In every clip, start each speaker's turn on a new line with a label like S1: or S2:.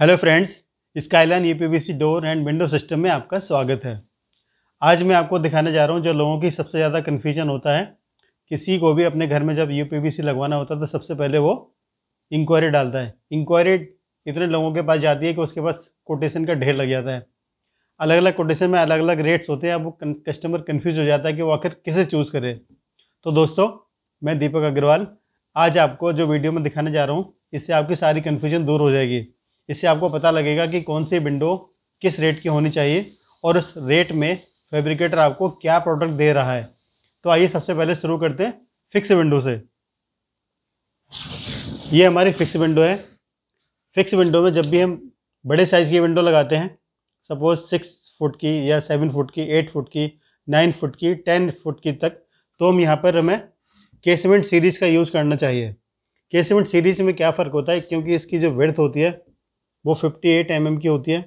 S1: Hello friends Skyline EPVC e door and window system में आपका स्वागत है आज मैं आपको दिखाने जा रहा हूँ जो लोगों की सबसे ज़्यादा कन्फ्यूजन होता है किसी को भी अपने घर में जब यूपीवीसी e लगवाना होता है तो सबसे पहले वो इंक्वायरी डालता है इंक्वायरी इतने लोगों के पास जाती है कि उसके पास कोटेशन का ढेर लग जाता है अलग अलग कोटेशन में अलग अलग रेट्स होते हैं अब वो कस्टमर कन्फ्यूज हो जाता है कि वो आखिर किसे चूज़ करे तो दोस्तों मैं दीपक अग्रवाल आज आपको जो वीडियो में दिखाने जा रहा हूँ इससे आपकी सारी कन्फ्यूजन दूर हो जाएगी इससे आपको पता लगेगा कि कौन सी विंडो किस रेट की होनी चाहिए और उस रेट में फैब्रिकेटर आपको क्या प्रोडक्ट दे रहा है तो आइए सबसे पहले शुरू करते हैं फिक्स विंडो से ये हमारी फिक्स विंडो है फिक्स विंडो में जब भी हम बड़े साइज़ की विंडो लगाते हैं सपोज सिक्स फुट की या सेवन फुट की एट फुट की नाइन फुट की टेन फुट की तक तो हम यहाँ पर हमें केसमेंट सीरीज़ का यूज़ करना चाहिए केसमेंट सीरीज़ में क्या फ़र्क होता है क्योंकि इसकी जो वर्थ होती है वो 58 एट mm की होती है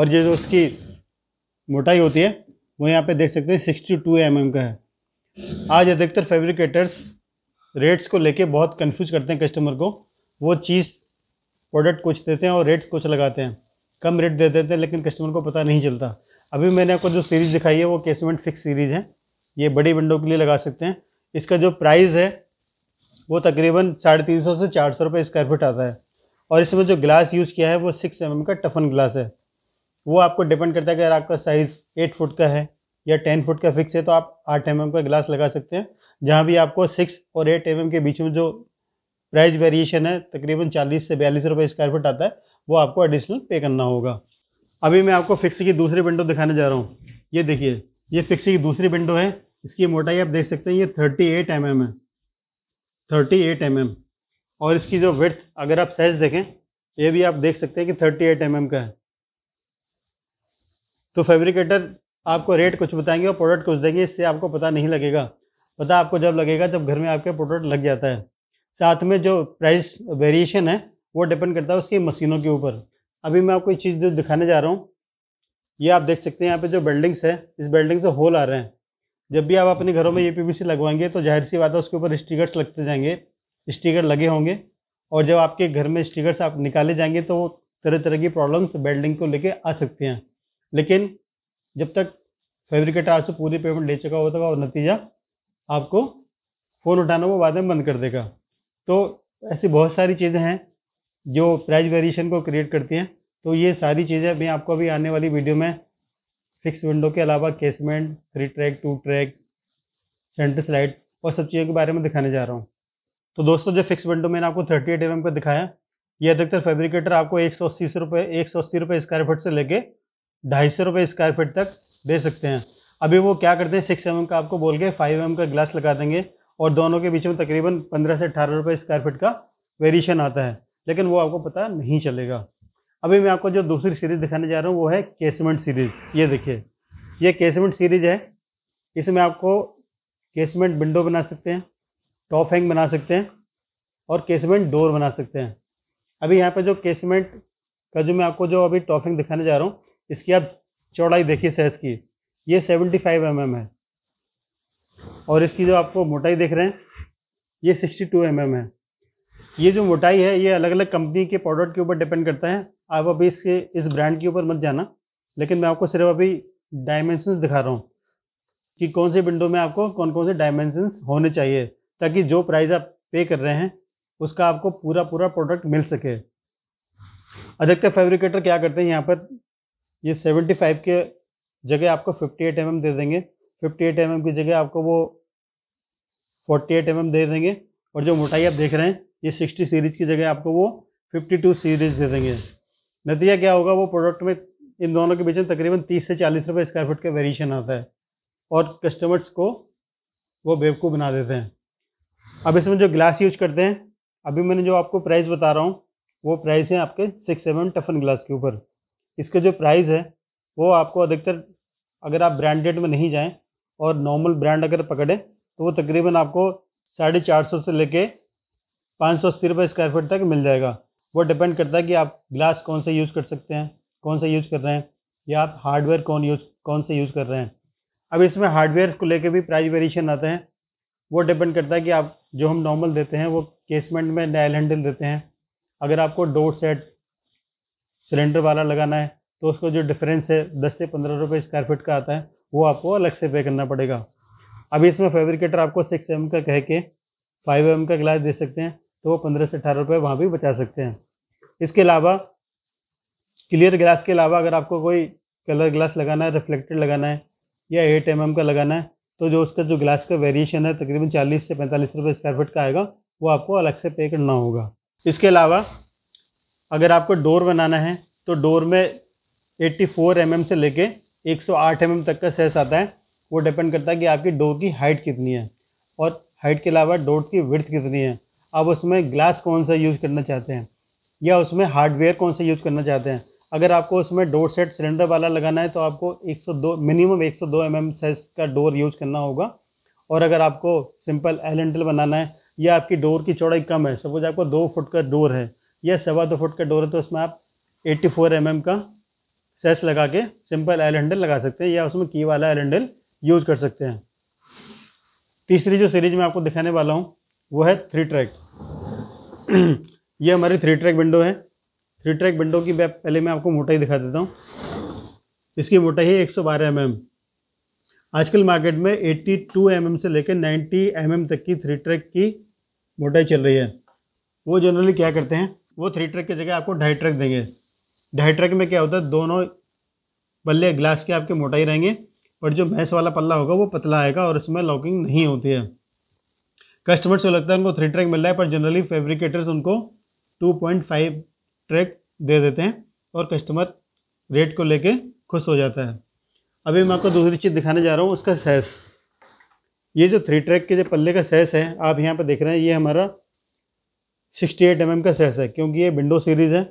S1: और ये जो उसकी मोटाई होती है वो यहाँ पे देख सकते हैं 62 टू mm का है आज अधिकतर फैब्रिकेटर्स रेट्स को लेके बहुत कंफ्यूज करते हैं कस्टमर को वो चीज़ प्रोडक्ट कुछ देते हैं और रेट कुछ लगाते हैं कम रेट दे देते हैं लेकिन कस्टमर को पता नहीं चलता अभी मैंने आपको जो सीरीज़ दिखाई है वो केसमेंट फिक्स सीरीज़ है ये बड़ी विंडो के लिए लगा सकते हैं इसका जो प्राइस है वो तकरीबन साढ़े तीन सौ से चार सौ रुपये स्क्वायर फिट आता है और इसमें जो ग्लास यूज़ किया है वो सिक्स एम mm का टफन ग्लास है वो आपको डिपेंड करता है कि अगर आपका साइज़ एट फुट का है या टेन फुट का फिक्स है तो आप आठ एम mm का ग्लास लगा सकते हैं जहाँ भी आपको सिक्स और एट एम mm के बीच में जो प्राइस वेरिएशन है तकरीबन चालीस से बयालीस रुपये स्क्वायर फुट आता है वो आपको एडिशनल पे करना होगा अभी मैं आपको फिक्स की दूसरी विंडो दिखाने जा रहा हूँ ये देखिए ये फिक्स की दूसरी विंडो है इसकी मोटाई आप देख सकते हैं ये थर्टी एट एम एम है थर्टी एट एम एम और इसकी जो विथ अगर आप साइज देखें ये भी आप देख सकते हैं कि थर्टी एट mm का है तो फैब्रिकेटर आपको रेट कुछ बताएंगे और प्रोडक्ट कुछ देंगे इससे आपको पता नहीं लगेगा पता आपको जब लगेगा जब घर में आपके प्रोडक्ट लग जाता है साथ में जो प्राइस वेरिएशन है वो डिपेंड करता है उसकी मशीनों के ऊपर अभी मैं आपको एक चीज़ जो दिखाने जा रहा हूँ ये आप देख सकते हैं यहाँ पे जो बिल्डिंग्स है इस बिल्डिंग से होल आ रहे हैं जब भी आप अपने घरों में ये पी लगवाएंगे तो जाहिर सी बात है उसके ऊपर स्टिकर्स लगते जाएंगे स्टिकर लगे होंगे और जब आपके घर में स्टिकर्स आप निकाले जाएंगे तो तरह तरह की प्रॉब्लम्स बेल्डिंग को लेके आ सकते हैं लेकिन जब तक फेब्रिकेटर आपसे पूरी पेमेंट ले चुका होता है और नतीजा आपको फ़ोन उठाना वो बाद में बंद कर देगा तो ऐसी बहुत सारी चीज़ें हैं जो प्राइस वेरिएशन को क्रिएट करती हैं तो ये सारी चीज़ें मैं आपको अभी आने वाली वीडियो में फिक्स विंडो के अलावा casement three track two track centre slide और सब चीज़ों के बारे में दिखाने जा रहा हूँ तो दोस्तों जो फिक्स विंडो मैंने आपको थर्टी एट एम का दिखाया ये अधिकतर फैब्रिकेटर आपको एक सौ अस्सी रुपये एक सौ अस्सी रुपये स्क्वायर फीट से लेके ढाई सौ रुपये स्क्वायर फीट तक दे सकते हैं अभी वो क्या करते हैं सिक्स एम का आपको बोल के फाइव एम का ग्लास लगा देंगे और दोनों के बीच में तकरीबन पंद्रह से अठारह रुपये स्क्वायर फीट का वेरिएशन आता है लेकिन वो आपको पता नहीं चलेगा अभी मैं आपको जो दूसरी सीरीज़ दिखाने जा रहा हूँ वो है केसमेंट सीरीज़ ये देखिए ये केसमेंट सीरीज है इसमें आपको केसमेंट विंडो बना सकते हैं टॉप हैंग बना सकते हैं और केसमेंट डोर बना सकते हैं अभी यहाँ पर जो केसमेंट का जो मैं आपको जो अभी टॉप हैंग दिखाने जा रहा हूँ इसकी आप चौड़ाई देखिए सहज की ये सेवेंटी फाइव एम है और इसकी जो आपको मोटाई देख रहे हैं ये सिक्सटी टू एम है ये जो मोटाई है ये अलग अलग कंपनी के प्रोडक्ट के ऊपर डिपेंड करता है आप अभी इसके इस ब्रांड के ऊपर मत जाना लेकिन मैं आपको सिर्फ अभी डायमेंशन दिखा रहा हूँ कि कौन से विंडो में आपको कौन कौन से डायमेंशन होने चाहिए ताकि जो प्राइस आप पे कर रहे हैं उसका आपको पूरा पूरा प्रोडक्ट मिल सके अधिकतर फैब्रिकेटर क्या करते हैं यहाँ पर ये 75 के जगह आपको 58 एम mm दे देंगे 58 एम mm की जगह आपको वो 48 एम mm दे देंगे और जो मोटाई आप देख रहे हैं ये 60 सीरीज की जगह आपको वो 52 सीरीज दे देंगे नतीजा क्या होगा वो प्रोडक्ट में इन दोनों के बीच में तकरीबन 30 से 40 रुपए स्क्वायर फुट का वेरिएशन आता है और कस्टमर्स को वो बेवकूफ़ बना देते हैं अब इसमें जो ग्लास यूज करते हैं अभी मैंने जो आपको प्राइस बता रहा हूँ वो प्राइस है आपके सिक्स सेवन टफन ग्लास के ऊपर इसके जो प्राइस है वो आपको अधिकतर अगर आप ब्रांडेड में नहीं जाएं और नॉर्मल ब्रांड अगर पकड़ें तो वो तकरीबन आपको साढ़े चार सौ से लेके पाँच सौ अस्सी रुपये स्क्वायर फीट तक मिल जाएगा वो डिपेंड करता है कि आप ग्लास कौन सा यूज़ कर सकते हैं कौन सा यूज़ कर रहे हैं या आप हार्डवेयर कौन यूज़ कौन से यूज़ कर रहे हैं अब इसमें हार्डवेयर को लेकर भी प्राइस वेरिएशन आते हैं वो डिपेंड करता है कि आप जो हम नॉर्मल देते हैं वो केसमेंट में नैल हैंडल देते हैं अगर आपको डोर सेट सिलेंडर वाला लगाना है तो उसको जो डिफरेंस है दस से पंद्रह रुपये स्क्वायर फीट का आता है वो आपको अलग से पे करना पड़ेगा अभी इसमें फेब्रिकेटर आपको सिक्स एम का कह के फाइव एम का ग्लास दे सकते हैं तो वो पंद्रह से अठारह रुपये वहाँ भी बचा सकते हैं इसके अलावा क्लियर ग्लास के अलावा अगर आपको कोई कलर ग्लास लगाना है रिफ्लेक्टेड लगाना है या एट एम का लगाना है तो जो उसका जो ग्लास का वेरिएशन है तकरीबन चालीस से पैंतालीस रुपये स्क्वायर फीट का आएगा वो आपको अलग से पे करना होगा इसके अलावा अगर आपको डोर बनाना है तो डोर में 84 फोर mm से लेके 108 सौ mm तक का सेस आता है वो डिपेंड करता है कि आपकी डोर की हाइट कितनी है और हाइट के अलावा डोर की विर्थ कितनी है आप उसमें ग्लास कौन सा यूज़ करना चाहते हैं या उसमें हार्डवेयर कौन सा यूज़ करना चाहते हैं अगर आपको उसमें डोर सेट सिलेंडर वाला लगाना है तो आपको 102 मिनिमम 102 सौ mm साइज़ का डोर यूज करना होगा और अगर आपको सिंपल एल एंडल बनाना है या आपकी डोर की चौड़ाई कम है सपोज आपको दो फुट का डोर है या सवा दो फुट का डोर है तो उसमें आप 84 फोर mm का सेस लगा के सिंपल एल हैंडल लगा सकते हैं या उसमें की वाला एल हैंडल यूज कर सकते हैं तीसरी जो सीरीज मैं आपको दिखाने वाला हूँ वो है थ्री ट्रैक ये हमारी थ्री ट्रैक विंडो है थ्री ट्रैक विंडो की बैप पहले मैं आपको मोटाई दिखा देता हूँ इसकी मोटाई है एक सौ बारह एम mm। आजकल मार्केट में टू एम mm से लेकर नाइन्टी एम mm तक की थ्री ट्रैक की मोटाई चल रही है वो जनरली क्या करते हैं वो थ्री ट्रैक की जगह आपको ढाई ट्रैक देंगे ढाई ट्रैक में क्या होता है दोनों पल्ले ग्लास के आपके मोटाई रहेंगे और जो भैंस वाला पल्ला होगा वो पतला आएगा और इसमें लॉकिंग नहीं होती है कस्टमर्स को लगता है उनको थ्री ट्रैक मिल रहा है पर जनरली फेब्रिकेटर्स उनको फाइव ट्रैक दे देते हैं और कस्टमर रेट को लेके खुश हो जाता है अभी मैं आपको दूसरी चीज़ दिखाने जा रहा हूँ उसका सेस ये जो थ्री ट्रैक के जो पल्ले का सेस है आप यहाँ पर देख रहे हैं ये हमारा सिक्सटी एट एम का सेस है क्योंकि ये विंडो सीरीज़ है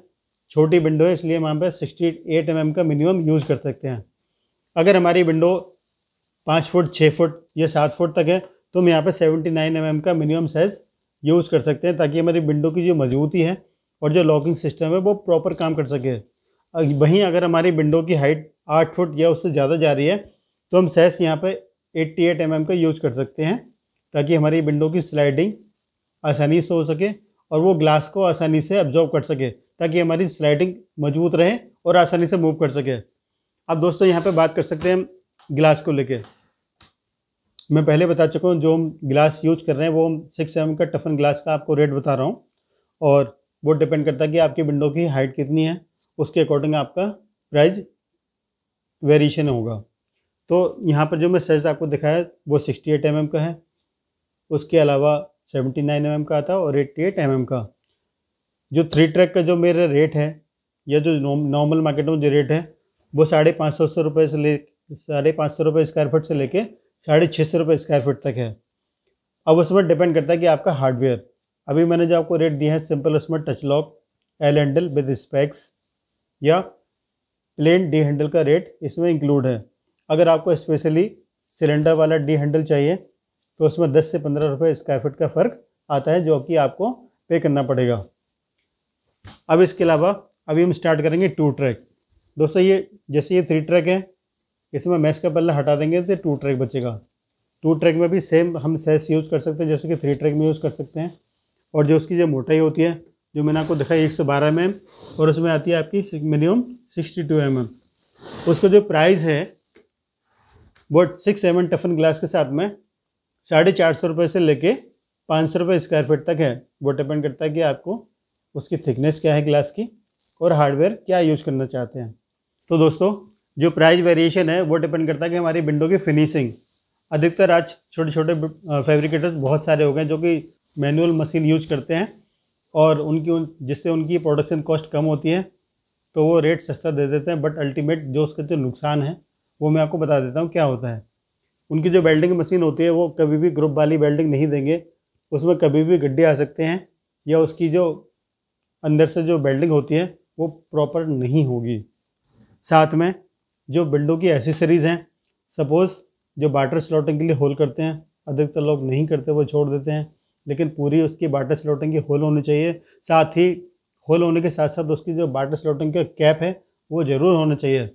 S1: छोटी विंडो है इसलिए हम यहाँ पर सिक्सटी एट एम का मिनिमम यूज़ कर सकते हैं अगर हमारी विंडो पाँच फुट छः फुट या सात फुट तक है तो हम यहाँ पर सेवेंटी नाइन एम का मिनिमम साइज़ यूज़ कर सकते हैं ताकि हमारी विंडो की जो मजबूती है और जो लॉकिंग सिस्टम है वो प्रॉपर काम कर सके वहीं अगर हमारी विंडो की हाइट आठ फुट या उससे ज़्यादा जा रही है तो हम सेस यहाँ पर एट्टी एट एम का यूज़ कर सकते हैं ताकि हमारी विंडो की स्लाइडिंग आसानी से हो सके और वो ग्लास को आसानी से ऑब्जॉर्व कर सके ताकि हमारी स्लाइडिंग मजबूत रहे और आसानी से मूव कर सके अब दोस्तों यहाँ पे बात कर सकते हैं हम ग्लास को लेके मैं पहले बता चुका हूँ जो हम ग्लास यूज कर रहे हैं वो हम सिक्स एम mm का टफन ग्लास का आपको रेट बता रहा हूँ और वो डिपेंड करता है कि आपकी विंडो की हाइट कितनी है उसके अकॉर्डिंग आपका प्राइस वेरिएशन होगा तो यहाँ पर जो मैं साइज आपको दिखाया वो 68 एट mm का है उसके अलावा 79 नाइन mm का आता और 88 एट mm का जो थ्री ट्रैक का जो मेरा रेट है या जो नॉर्मल मार्केट में जो रेट है वो साढ़े पाँच सौ सौ रुपये से ले साढ़े पाँच सौ रुपये स्क्वायर फुट से लेके साढ़े छः सौ रुपये स्क्वायर फुट तक है अब उसमें डिपेंड करता है कि आपका हार्डवेयर अभी मैंने जो आपको रेट दिए हैं सिंपल उसमें touch lock L handle with specs या प्लेन डी हैंडल का रेट इसमें इंक्लूड है अगर आपको स्पेशली सिलेंडर वाला डी हैंडल चाहिए तो उसमें 10 से 15 रुपए स्क्वायर फिट का फ़र्क आता है जो कि आपको पे करना पड़ेगा अब इसके अलावा अभी हम स्टार्ट करेंगे टू ट्रैक दोस्तों ये जैसे ये थ्री ट्रैक है इसमें मैच का पल्ला हटा देंगे तो टू ट्रैक बचेगा टू ट्रैक में भी सेम हम सेस यूज़ कर सकते हैं जैसे कि थ्री ट्रैक में यूज़ कर सकते हैं और जो उसकी जो मोटाई होती है जो मैंने आपको दिखाई एक सौ बारह एम mm, और उसमें आती है आपकी minimum sixty two M M उसका जो प्राइस है वो six M M toughen glass के साथ में साढ़े चार सौ रुपये से लेके पाँच सौ रुपये स्क्वायर फीट तक है वो डिपेंड करता है कि आपको उसकी थिकनेस क्या है ग्लास की और हार्डवेयर क्या यूज़ करना चाहते हैं तो दोस्तों जो प्राइस वेरिएशन है वो डिपेंड करता है कि हमारी विंडो की फिनिशिंग अधिकतर आज छोटे छोटे फैब्रिकेटर्स बहुत सारे हो गए जो कि मैनुअल मशीन यूज करते हैं और उनकी उन जिससे उनकी प्रोडक्शन कॉस्ट कम होती है तो वो रेट सस्ता दे देते हैं बट अल्टीमेट जो उसका जो नुकसान है वो मैं आपको बता देता हूँ क्या होता है उनकी जो वेल्डिंग मशीन होती है वो कभी भी ग्रुप वाली वेल्डिंग नहीं देंगे उसमें कभी भी गड्ढे आ सकते हैं या उसकी जो अंदर से जो वेल्डिंग होती है वो प्रॉपर नहीं होगी साथ में जो बिल्डों की एसेसरीज़ हैं सपोज़ जो बाटर स्लॉटिंग के लिए होल करते हैं अधिकतर लोग नहीं करते वो छोड़ देते हैं लेकिन पूरी उसकी बाटर स्लोटिंग की होल होनी चाहिए साथ ही होल होने के साथ साथ उसकी जो बाटर स्लोटिंग का कैप है वो ज़रूर होना चाहिए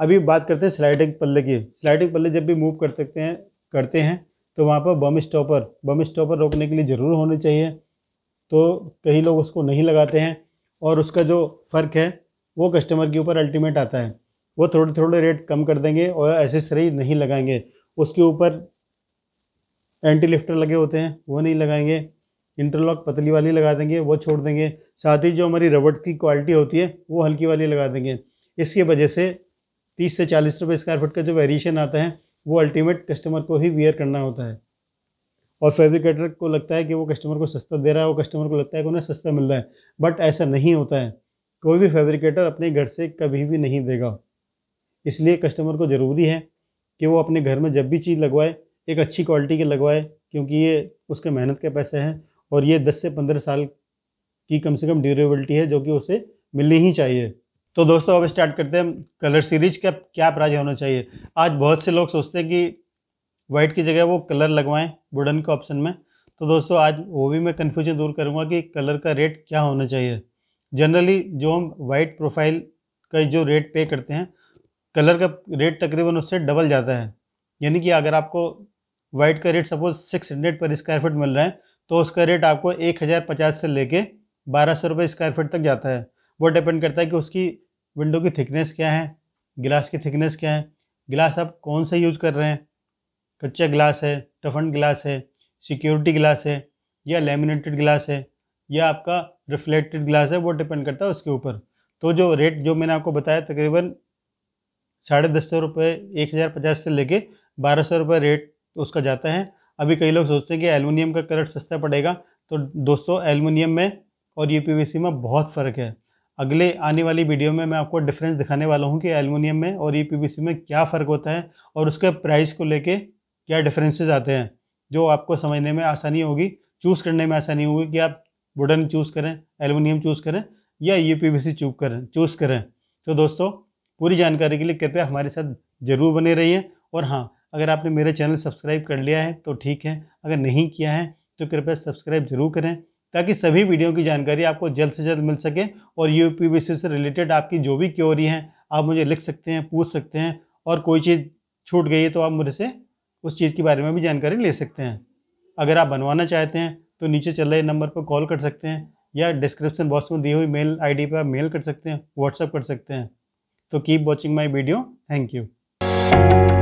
S1: अभी बात करते हैं स्लाइडिंग पल्ले की स्लाइडिंग पल्ले जब भी मूव कर सकते हैं करते हैं तो वहाँ पर बम स्टॉपर बम स्टॉपर रोकने के लिए ज़रूर होने चाहिए तो कई लोग उसको नहीं लगाते हैं और उसका जो फ़र्क है वो कस्टमर के ऊपर अल्टीमेट आता है वो थोड़े थोड़े रेट कम कर देंगे और एसेसरी नहीं लगाएंगे उसके ऊपर एंटी लिफ्टर लगे होते हैं वो नहीं लगाएंगे इंटरलॉक पतली वाली लगा देंगे वो छोड़ देंगे साथ ही जो हमारी रबड़ की क्वालिटी होती है वो हल्की वाली लगा देंगे इसकी वजह से तीस से चालीस रुपये स्क्वायर फुट का जो वेरिएशन आता है वो अल्टीमेट कस्टमर को ही वियर करना होता है और फैब्रिकेटर को लगता है कि वो कस्टमर को सस्ता दे रहा है वो कस्टमर को लगता है कि उन्हें सस्ता मिल रहा है बट ऐसा नहीं होता है कोई भी फैब्रिकेटर अपने घर से कभी भी नहीं देगा इसलिए कस्टमर को ज़रूरी है कि वो अपने घर में जब भी चीज़ लगवाए एक अच्छी क्वालिटी के लगवाए क्योंकि ये उसके मेहनत के पैसे हैं और ये दस से पंद्रह साल की कम से कम ड्यूरेबिलिटी है जो कि उसे मिलनी ही चाहिए तो दोस्तों अब स्टार्ट करते हैं कलर सीरीज का क्या प्राइस होना चाहिए आज बहुत से लोग सोचते हैं कि वाइट की जगह वो कलर लगवाएं वुडन के ऑप्शन में तो दोस्तों आज वो भी मैं कन्फ्यूजन दूर करूँगा कि कलर का रेट क्या होना चाहिए जनरली जो हम वाइट प्रोफाइल का जो रेट पे करते हैं कलर का रेट तकरीबन उससे डबल जाता है यानी कि अगर आपको वाइट का रेट सपोज सिक्स हंड्रेड पर स्क्वायर फीट मिल रहा है तो उसका रेट आपको एक हज़ार पचास से लेके बारह सौ रुपये स्क्वायर फीट तक जाता है वो डिपेंड करता है कि उसकी विंडो की थिकनेस क्या है गिलास की थिकनेस क्या है गिलास आप कौन सा यूज़ कर रहे हैं कच्चा गिलास है टफन गिलास है सिक्योरिटी गिलास है या लेमिनेटेड गिलास है या आपका रिफ्लेक्टेड गिलास है वो डिपेंड करता है उसके ऊपर तो जो रेट जो मैंने आपको बताया तकरीबन साढ़े दस सौ रुपये एक हज़ार पचास से लेके बारह सौ रुपये रेट तो उसका जाता है अभी कई लोग सोचते हैं कि एलमिनियम का करंट सस्ता पड़ेगा तो दोस्तों एलमिनियम में और ये पीवीसी में बहुत फ़र्क है अगले आने वाली वीडियो में मैं आपको डिफरेंस दिखाने वाला हूँ कि एलमिनियम में और ये पीवीसी में क्या फ़र्क होता है और उसके प्राइस को लेके क्या डिफरेंसेज आते हैं जो आपको समझने में आसानी होगी चूज़ करने में आसानी होगी कि आप वुडन चूज़ करें एलमिनियम चूज़ करें या यू पी चूज करें चूज़ करें तो दोस्तों पूरी जानकारी के लिए कृपया हमारे साथ ज़रूर बने रहिए और हाँ अगर आपने मेरे चैनल सब्सक्राइब कर लिया है तो ठीक है अगर नहीं किया है तो कृपया सब्सक्राइब जरूर करें ताकि सभी वीडियो की जानकारी आपको जल्द से जल्द मिल सके और यू पी से रिलेटेड आपकी जो भी क्योरी हैं आप मुझे लिख सकते हैं पूछ सकते हैं और कोई चीज़ छूट गई है तो आप मुझे उस चीज़ के बारे में भी जानकारी ले सकते हैं अगर आप बनवाना चाहते हैं तो नीचे चल रहे नंबर पर कॉल कर सकते हैं या डिस्क्रिप्शन बॉक्स में दी हुई मेल आईडी पर आप मेल कर सकते हैं व्हाट्सअप कर सकते हैं तो keep watching my video thank you